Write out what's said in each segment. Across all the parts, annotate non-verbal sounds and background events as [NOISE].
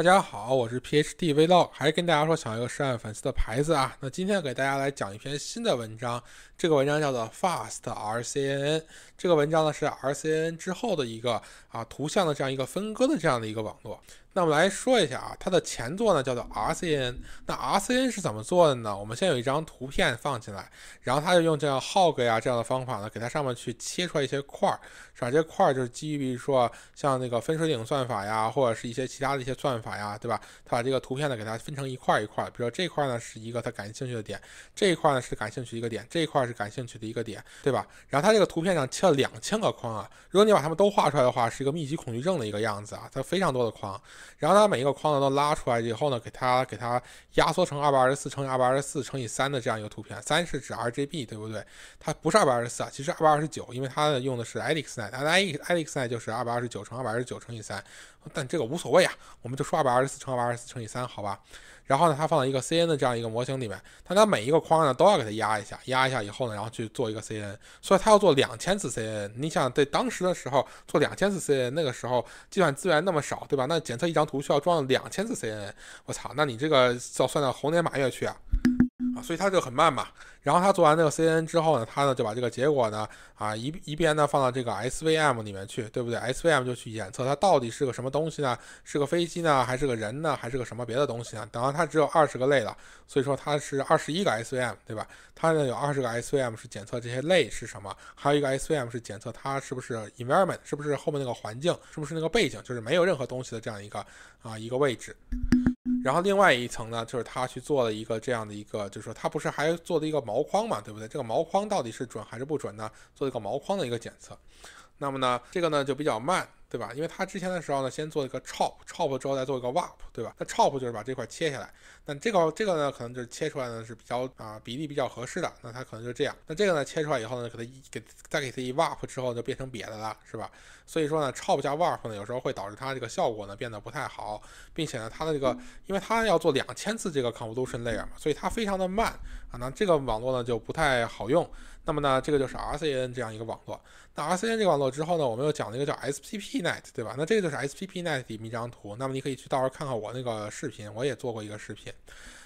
大家好，我是 P H D Vlog，还是跟大家说想要一个涉案粉丝的牌子啊？那今天给大家来讲一篇新的文章。这个文章叫做 Fast R-CNN，这个文章呢是 R-CNN 之后的一个啊图像的这样一个分割的这样的一个网络。那我们来说一下啊，它的前作呢叫做 r c n 那 r c n 是怎么做的呢？我们先有一张图片放进来，然后它就用这样 HOG 呀这样的方法呢，给它上面去切出来一些块儿，是吧？这块儿就是基于比如说像那个分水岭算法呀，或者是一些其他的一些算法呀，对吧？它把这个图片呢给它分成一块一块，比如说这块呢是一个它感兴趣的点，这一块呢是感兴趣一个点，这一块。感兴趣的一个点，对吧？然后它这个图片上切了两千个框啊，如果你把它们都画出来的话，是一个密集恐惧症的一个样子啊，它非常多的框。然后它每一个框呢都拉出来以后呢，给它给它压缩成二百二十四乘以二百二十四乘以三的这样一个图片，三是指 RGB，对不对？它不是二百二十四啊，其实二百二十九，因为它用的是 a l e x n e t a a l e x n e t 就是二百二十九乘二百二十九乘以三，但这个无所谓啊，我们就说二百二十四乘二百二十四乘以三，好吧？然后呢，它放到一个 c n 的这样一个模型里面，它在每一个框呢都要给它压一下，压一下以后呢，然后去做一个 c n 所以它要做两千次 c n 你想，对当时的时候做两千次 c n 那个时候计算资源那么少，对吧？那检测一张图需要装两千次 CNN，我操，那你这个要算到猴年马月去啊！所以它就很慢嘛。然后它做完那个 CNN 之后呢，它呢就把这个结果呢，啊一一边呢放到这个 SVM 里面去，对不对？SVM 就去检测它到底是个什么东西呢？是个飞机呢，还是个人呢，还是个什么别的东西呢？等到它只有二十个类了，所以说它是二十一个 SVM，对吧？它呢有二十个 SVM 是检测这些类是什么，还有一个 SVM 是检测它是不是 environment，是不是后面那个环境，是不是那个背景，就是没有任何东西的这样一个啊一个位置。然后另外一层呢，就是他去做了一个这样的一个，就是说他不是还做的一个毛框嘛，对不对？这个毛框到底是准还是不准呢？做一个毛框的一个检测，那么呢，这个呢就比较慢，对吧？因为他之前的时候呢，先做一个 chop chop 之后再做一个 warp，对吧？那 chop 就是把这块切下来，那这个这个呢可能就是切出来呢是比较啊比例比较合适的，那它可能就这样。那这个呢切出来以后呢，给能一给再给它一 warp 之后就变成别的了，是吧？所以说呢，超不加 warp 呢，有时候会导致它这个效果呢变得不太好，并且呢，它的这个，因为它要做两千次这个 convolution layer 嘛，所以它非常的慢啊。那这个网络呢就不太好用。那么呢，这个就是 R C N 这样一个网络。那 R C N 这个网络之后呢，我们又讲了一个叫 S P P net，对吧？那这个就是 S P P net 里面一张图。那么你可以去到时候看看我那个视频，我也做过一个视频。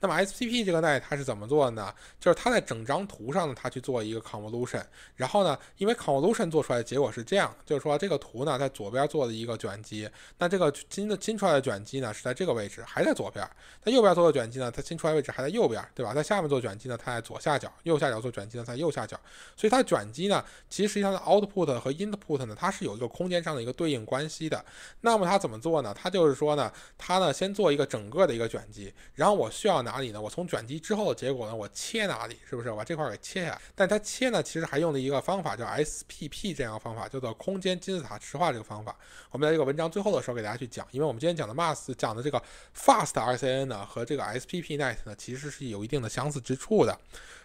那么 S t P 这个奈它是怎么做的呢？就是它在整张图上呢，它去做一个 convolution，然后呢，因为 convolution 做出来的结果是这样，就是说这个图呢，在左边做的一个卷积，那这个新的新出来的卷积呢，是在这个位置，还在左边；在右边做的卷积呢，它新出来位置还在右边，对吧？在下面做卷积呢，它在左下角、右下角做卷积呢，在右下角。所以它卷积呢，其实实际上的 output 和 input 呢，它是有一个空间上的一个对应关系的。那么它怎么做呢？它就是说呢，它呢先做一个整个的一个卷积，然后我需要。哪里呢？我从卷积之后的结果呢？我切哪里？是不是我把这块给切下来？但它切呢，其实还用了一个方法，叫 SPP 这样的方法，叫做空间金字塔池化这个方法。我们在这个文章最后的时候给大家去讲，因为我们今天讲的 Mask 讲的这个 Fast r c n 呢，和这个 SPPNet 呢，其实是有一定的相似之处的。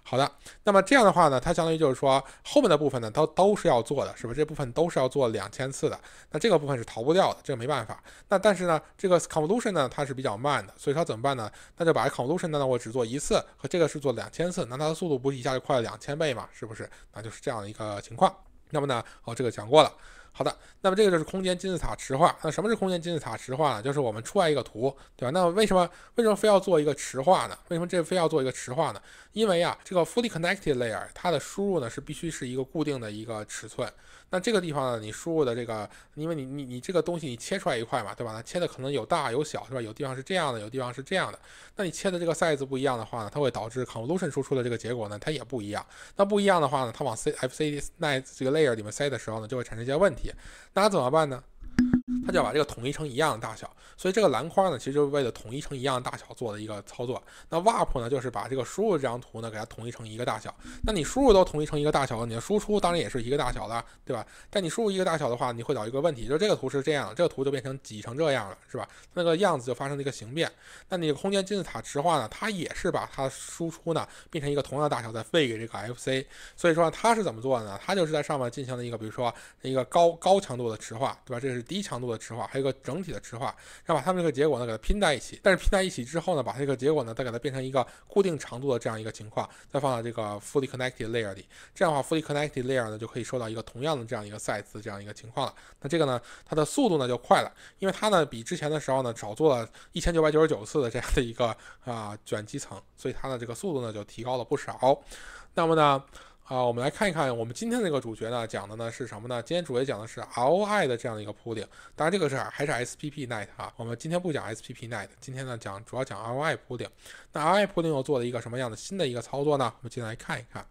好的，那么这样的话呢，它相当于就是说后面的部分呢，它都是要做的，是吧？这部分都是要做两千次的，那这个部分是逃不掉的，这个没办法。那但是呢，这个 convolution 呢，它是比较慢的，所以它怎么办呢？那就把 convolution 呢，我只做一次，和这个是做两千次，那它的速度不是一下就快了两千倍嘛？是不是？那就是这样的一个情况。那么呢，好，这个讲过了。好的，那么这个就是空间金字塔池化。那什么是空间金字塔池化呢？就是我们出来一个图，对吧？那为什么为什么非要做一个池化呢？为什么这非要做一个池化呢？因为啊，这个 fully connected layer 它的输入呢是必须是一个固定的一个尺寸。那这个地方呢，你输入的这个，因为你你你这个东西你切出来一块嘛，对吧？那切的可能有大有小，是吧？有地方是这样的，有地方是这样的。那你切的这个 size 不一样的话呢，它会导致 convolution 输出的这个结果呢，它也不一样。那不一样的话呢，它往 cfc n i 这个 layer 里面塞的时候呢，就会产生一些问题。那怎么办呢？它就要把这个统一成一样的大小，所以这个蓝框呢，其实就是为了统一成一样的大小做的一个操作。那 warp 呢，就是把这个输入这张图呢，给它统一成一个大小。那你输入都统一成一个大小，了，你的输出当然也是一个大小了，对吧？但你输入一个大小的话，你会找一个问题，就是这个图是这样，这个图就变成挤成这样了，是吧？那个样子就发生了一个形变。那你空间金字塔池化呢，它也是把它输出呢变成一个同样大小，再废给这个 FC。所以说它是怎么做的呢？它就是在上面进行了一个，比如说一个高高强度的池化，对吧？这是第。强度的池化，还有一个整体的池化，然后把它们这个结果呢给它拼在一起。但是拼在一起之后呢，把这个结果呢再给它变成一个固定长度的这样一个情况，再放到这个 fully connected layer 里。这样的话，fully connected layer 呢就可以收到一个同样的这样一个 size 这样一个情况了。那这个呢，它的速度呢就快了，因为它呢比之前的时候呢少做了一千九百九十九次的这样的一个啊卷积层，所以它的这个速度呢就提高了不少。那么呢？啊，我们来看一看我们今天这个主角呢，讲的呢是什么呢？今天主角讲的是 ROI 的这样的一个铺垫，当然这个是还是 SPPNet 啊。我们今天不讲 SPPNet，今天呢讲主要讲 ROI 铺垫。那 ROI 铺垫又做了一个什么样的新的一个操作呢？我们进来看一看。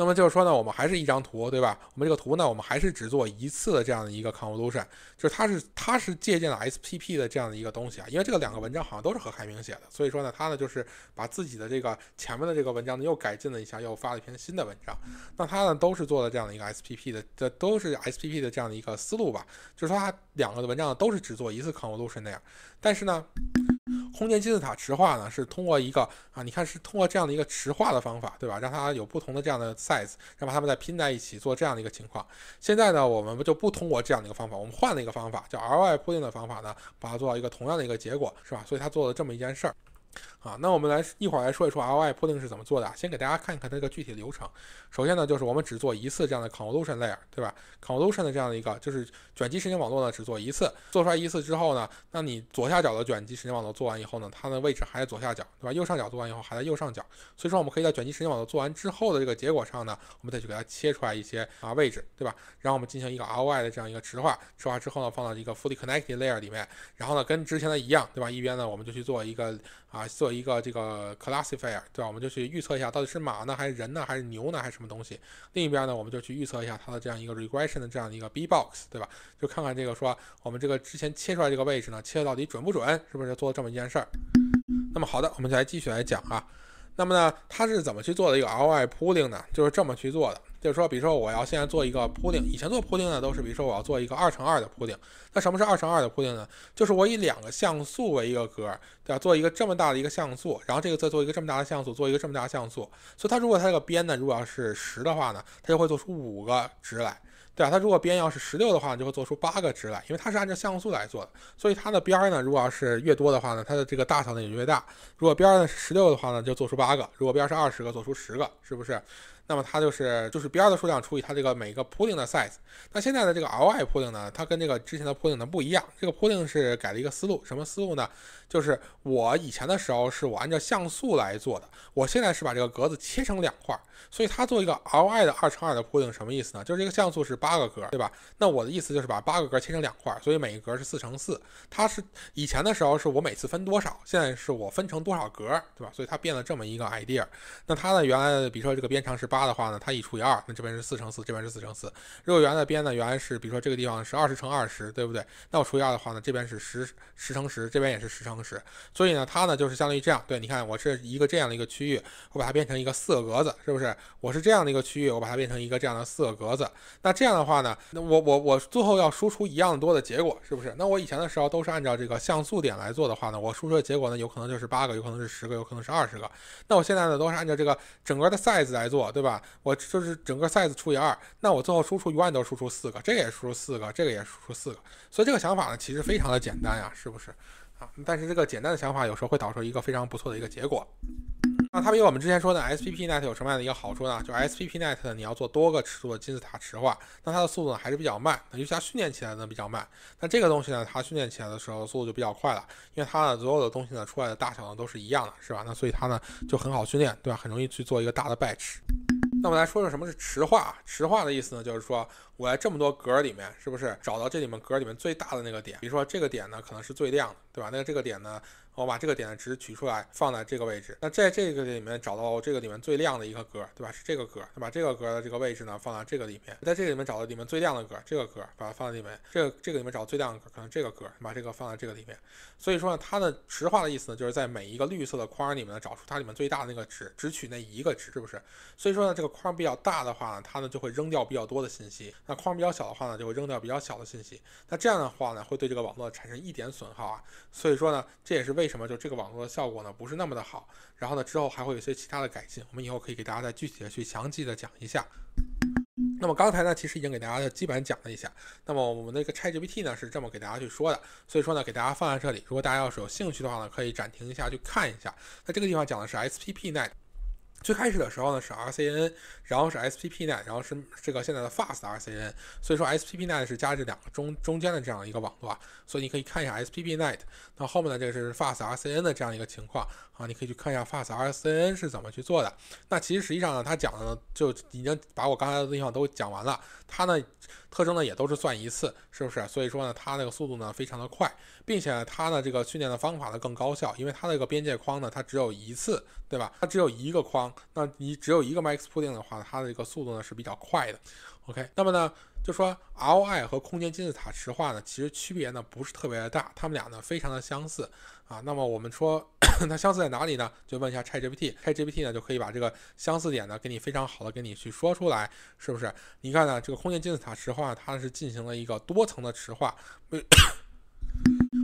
那么就是说呢，我们还是一张图，对吧？我们这个图呢，我们还是只做一次的这样的一个 convolution，就是它是它是借鉴了 SPP 的这样的一个东西啊。因为这个两个文章好像都是何海明写的，所以说呢，他呢就是把自己的这个前面的这个文章呢又改进了一下，又发了一篇新的文章。那他呢都是做的这样的一个 SPP 的，这都是 SPP 的这样的一个思路吧。就是说他两个的文章都是只做一次 convolution 那样，但是呢。空间金字塔池化呢，是通过一个啊，你看是通过这样的一个池化的方法，对吧？让它有不同的这样的 size，然后把它们再拼在一起做这样的一个情况。现在呢，我们就不通过这样的一个方法，我们换了一个方法，叫 RY 铺定的方法呢，把它做到一个同样的一个结果，是吧？所以它做了这么一件事儿。啊，那我们来一会儿来说一说 ROI n 定是怎么做的。先给大家看一看这个具体流程。首先呢，就是我们只做一次这样的 convolution layer，对吧？convolution 的这样的一个就是卷积神经网络呢，只做一次，做出来一次之后呢，那你左下角的卷积神经网络做完以后呢，它的位置还在左下角，对吧？右上角做完以后还在右上角。所以说，我们可以在卷积神经网络做完之后的这个结果上呢，我们再去给它切出来一些啊位置，对吧？然后我们进行一个 ROI 的这样一个池化，池化之后呢，放到一个 fully connected layer 里面。然后呢，跟之前的一样，对吧？一边呢，我们就去做一个。啊，做一个这个 classifier，对吧？我们就去预测一下到底是马呢，还是人呢，还是牛呢，还是什么东西？另一边呢，我们就去预测一下它的这样一个 regression 的这样的一个 b box，对吧？就看看这个说我们这个之前切出来这个位置呢，切到底准不准？是不是做这么一件事儿？那么好的，我们来继续来讲啊。那么呢，它是怎么去做的一个 ROI pooling 呢？就是这么去做的。就是说，比如说我要现在做一个铺垫，以前做铺垫呢都是，比如说我要做一个二乘二的铺垫，那什么是二乘二的铺垫呢？就是我以两个像素为一个格，对吧？做一个这么大的一个像素，然后这个再做一个这么大的像素，做一个这么大的像素。所以它如果它这个边呢，如果要是十的话呢，它就会做出五个值来，对吧？它如果边要是十六的话，就会做出八个值来，因为它是按照像素来做的。所以它的边儿呢，如果要是越多的话呢，它的这个大小呢也越大。如果边儿呢是十六的话呢，就做出八个；如果边儿是二十个，做出十个，是不是？那么它就是就是边的数量除以它这个每个 p u d d i n g 的 size。那现在的这个 ROI p u d l i n g 呢？它跟这个之前的 p u d d i n g 呢不一样。这个 p u d d i n g 是改了一个思路，什么思路呢？就是我以前的时候是我按照像素来做的，我现在是把这个格子切成两块。所以它做一个 ROI 的二乘二的 p u d d i n g 什么意思呢？就是这个像素是八个格，对吧？那我的意思就是把八个格切成两块，所以每一格是四乘四。它是以前的时候是我每次分多少，现在是我分成多少格，对吧？所以它变了这么一个 idea。那它的原来比如说这个边长是八。它的话呢，它以除以二，那这边是四乘四，这边是四乘四。如果圆的边呢，原来是比如说这个地方是二十乘二十，对不对？那我除以二的话呢，这边是十十乘十，这边也是十乘十。所以呢，它呢就是相当于这样，对，你看我是一个这样的一个区域，我把它变成一个四个格子，是不是？我是这样的一个区域，我把它变成一个这样的四个格子。那这样的话呢，那我我我最后要输出一样多的结果，是不是？那我以前的时候都是按照这个像素点来做的话呢，我输出的结果呢，有可能就是八个，有可能是十个，有可能是二十个。那我现在呢，都是按照这个整个的 size 来做，对。对吧？我就是整个 size 除以二，那我最后输出一万都输出四个，这个也输出四个，这个也输出四个。所以这个想法呢，其实非常的简单呀，是不是？啊，但是这个简单的想法有时候会导致一个非常不错的一个结果。那它比我们之前说的 SPP Net 有什么样的一个好处呢？就 SPP Net 你要做多个尺度的金字塔池化，那它的速度呢还是比较慢，那尤其训练起来呢比较慢。那这个东西呢，它训练起来的时候速度就比较快了，因为它的所有的东西呢出来的大小呢都是一样的，是吧？那所以它呢就很好训练，对吧？很容易去做一个大的 batch。那我们来说说什么是池化。池化的意思呢，就是说我在这么多格里面，是不是找到这里面格里面最大的那个点？比如说这个点呢，可能是最亮的，对吧？那这个点呢？我把这个点的值取出来，放在这个位置。那在这个里面找到这个里面最亮的一个格，对吧？是这个格。那把这个格的这个位置呢，放在这个里面。在这个里面找到里面最亮的格，这个格，把它放在里面。这个这个里面找最亮的格，可能这个格，把这个放在这个里面。所以说呢，它的实话的意思呢，就是在每一个绿色的框里面呢，找出它里面最大的那个值，只取那一个值，是不是？所以说呢，这个框比较大的话呢，它呢就会扔掉比较多的信息。那框比较小的话呢，就会扔掉比较小的信息。那这样的话呢，会对这个网络产生一点损耗啊。所以说呢，这也是为什么就这个网络的效果呢，不是那么的好。然后呢，之后还会有一些其他的改进，我们以后可以给大家再具体的去详细的讲一下。那么刚才呢，其实已经给大家的基本讲了一下。那么我们的一个 t GPT 呢，是这么给大家去说的。所以说呢，给大家放在这里。如果大家要是有兴趣的话呢，可以暂停一下去看一下。那这个地方讲的是 SPP Net。最开始的时候呢是 RCN，然后是 SPPNet，然后是这个现在的 FastRCN。所以说 SPPNet 是加这两个中中间的这样一个网络，啊，所以你可以看一下 SPPNet，那后面的这个是 FastRCN 的这样一个情况啊，你可以去看一下 FastRCN 是怎么去做的。那其实实际上呢，他讲的呢就已经把我刚才的地方都讲完了，他呢。特征呢也都是算一次，是不是？所以说呢，它那个速度呢非常的快，并且它呢这个训练的方法呢更高效，因为它那个边界框呢它只有一次，对吧？它只有一个框，那你只有一个 max n 定的话，它的这个速度呢是比较快的。OK，那么呢？就说 r o i 和空间金字塔池化呢，其实区别呢不是特别的大，它们俩呢非常的相似啊。那么我们说它 [CLEARS THROAT] 相似在哪里呢？就问一下 Chat G P T，Chat G P T 呢就可以把这个相似点呢给你非常好的给你去说出来，是不是？你看呢，这个空间金字塔池化它是进行了一个多层的池化。[COUGHS]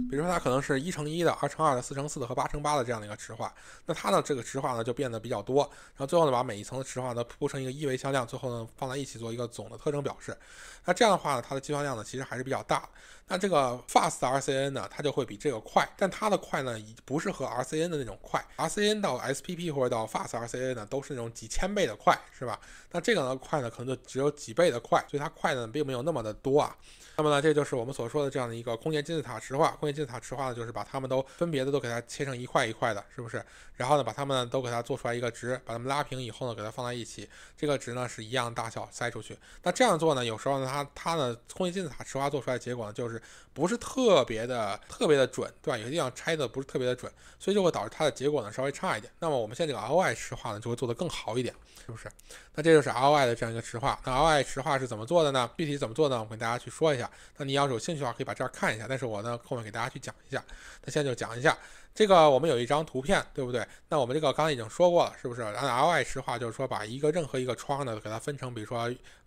比如说，它可能是一乘一的、二乘二的、四乘四的和八乘八的这样的一个池化，那它的这个池化呢就变得比较多，然后最后呢把每一层的池化呢铺成一个一维向量，最后呢放在一起做一个总的特征表示，那这样的话呢它的计算量呢其实还是比较大。那这个 fast R C N 呢，它就会比这个快，但它的快呢，已不是和 R C N 的那种快，R C N 到 S P P 或者到 fast R C N 呢，都是那种几千倍的快，是吧？那这个呢快呢，可能就只有几倍的快，所以它快呢，并没有那么的多啊。那么呢，这就是我们所说的这样的一个空间金字塔池化。空间金字塔池化呢，就是把它们都分别的都给它切成一块一块的，是不是？然后呢，把它们都给它做出来一个值，把它们拉平以后呢，给它放在一起，这个值呢是一样大小塞出去。那这样做呢，有时候呢，它它的空间金字塔池化做出来结果呢，就是。不是特别的特别的准，对吧？有些地方拆的不是特别的准，所以就会导致它的结果呢稍微差一点。那么我们现在这个 ROI 实化呢就会做得更好一点，是不是？那这就是 ROI 的这样一个实化。那 ROI 实化是怎么做的呢？具体怎么做呢？我跟大家去说一下。那你要是有兴趣的话，可以把这儿看一下。但是我呢后面给大家去讲一下。那现在就讲一下。这个我们有一张图片，对不对？那我们这个刚才已经说过了，是不是？按 L I 实话就是说，把一个任何一个窗呢，给它分成，比如说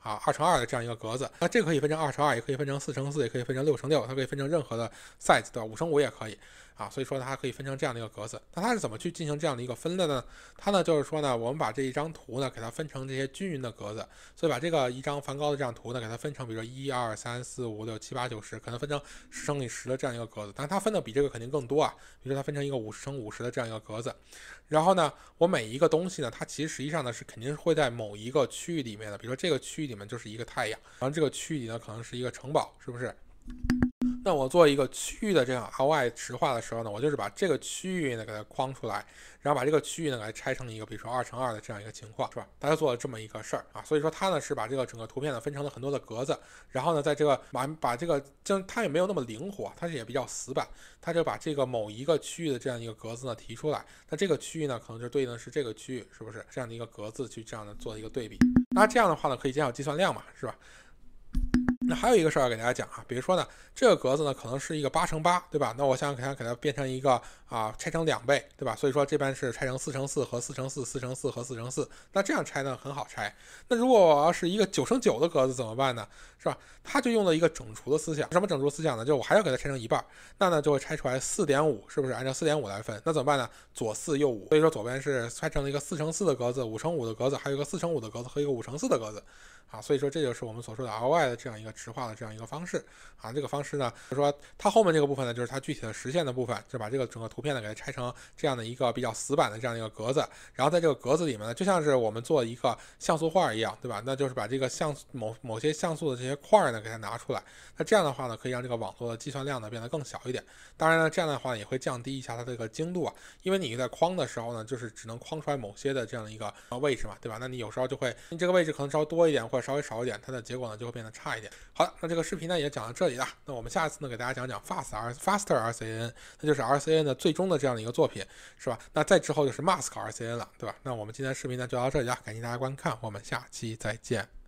啊，二乘二的这样一个格子。那这可以分成二乘二，也可以分成四乘四，也可以分成六乘六，它可以分成任何的 size 的五乘五也可以啊。所以说它可以分成这样的一个格子。那它是怎么去进行这样的一个分的呢？它呢就是说呢，我们把这一张图呢给它分成这些均匀的格子。所以把这个一张梵高的这张图呢给它分成，比如说一二三四五六七八九十，可能分成十乘以十的这样一个格子，但它分的比这个肯定更多啊。如说它分成。一个五十乘五十的这样一个格子，然后呢，我每一个东西呢，它其实实际上呢是肯定是会在某一个区域里面的，比如说这个区域里面就是一个太阳，然后这个区域里呢可能是一个城堡，是不是？那我做一个区域的这样 ROI 实化的时候呢，我就是把这个区域呢给它框出来，然后把这个区域呢给它拆成一个，比如说二乘二的这样一个情况，是吧？大家做了这么一个事儿啊，所以说它呢是把这个整个图片呢分成了很多的格子，然后呢在这个把把这个，就它也没有那么灵活，它是也比较死板，它就把这个某一个区域的这样一个格子呢提出来，那这个区域呢可能就对应的是这个区域，是不是这样的一个格子去这样的做一个对比？那这样的话呢可以减少计算量嘛，是吧？那还有一个事儿要给大家讲啊，比如说呢，这个格子呢可能是一个八乘八，对吧？那我想想给它变成一个啊，拆成两倍，对吧？所以说这边是拆成四乘四和四乘四，四乘四和四乘四。那这样拆呢很好拆。那如果我要是一个九乘九的格子怎么办呢？是吧？它就用了一个整除的思想。什么整除思想呢？就我还要给它拆成一半儿，那呢就会拆出来四点五，是不是？按照四点五来分，那怎么办呢？左四右五。所以说左边是拆成了一个四乘四的格子，五乘五的格子，还有一个四乘五的格子和一个五乘四的格子啊。所以说这就是我们所说的 L Y 的这样一个。实化的这样一个方式啊，这个方式呢，就说它后面这个部分呢，就是它具体的实现的部分，就把这个整个图片呢，给它拆成这样的一个比较死板的这样一个格子，然后在这个格子里面呢，就像是我们做一个像素画一样，对吧？那就是把这个像素某某些像素的这些块呢，给它拿出来，那这样的话呢，可以让这个网络的计算量呢变得更小一点。当然呢，这样的话也会降低一下它这个精度啊，因为你在框的时候呢，就是只能框出来某些的这样的一个位置嘛，对吧？那你有时候就会，你这个位置可能稍微多一点或者稍微少一点，它的结果呢就会变得差一点。好了，那这个视频呢也讲到这里了。那我们下一次呢给大家讲讲 Fast R Faster R C N，那就是 R C N 的最终的这样的一个作品，是吧？那再之后就是 Mask R C N 了，对吧？那我们今天视频呢就到这里了，感谢大家观看，我们下期再见。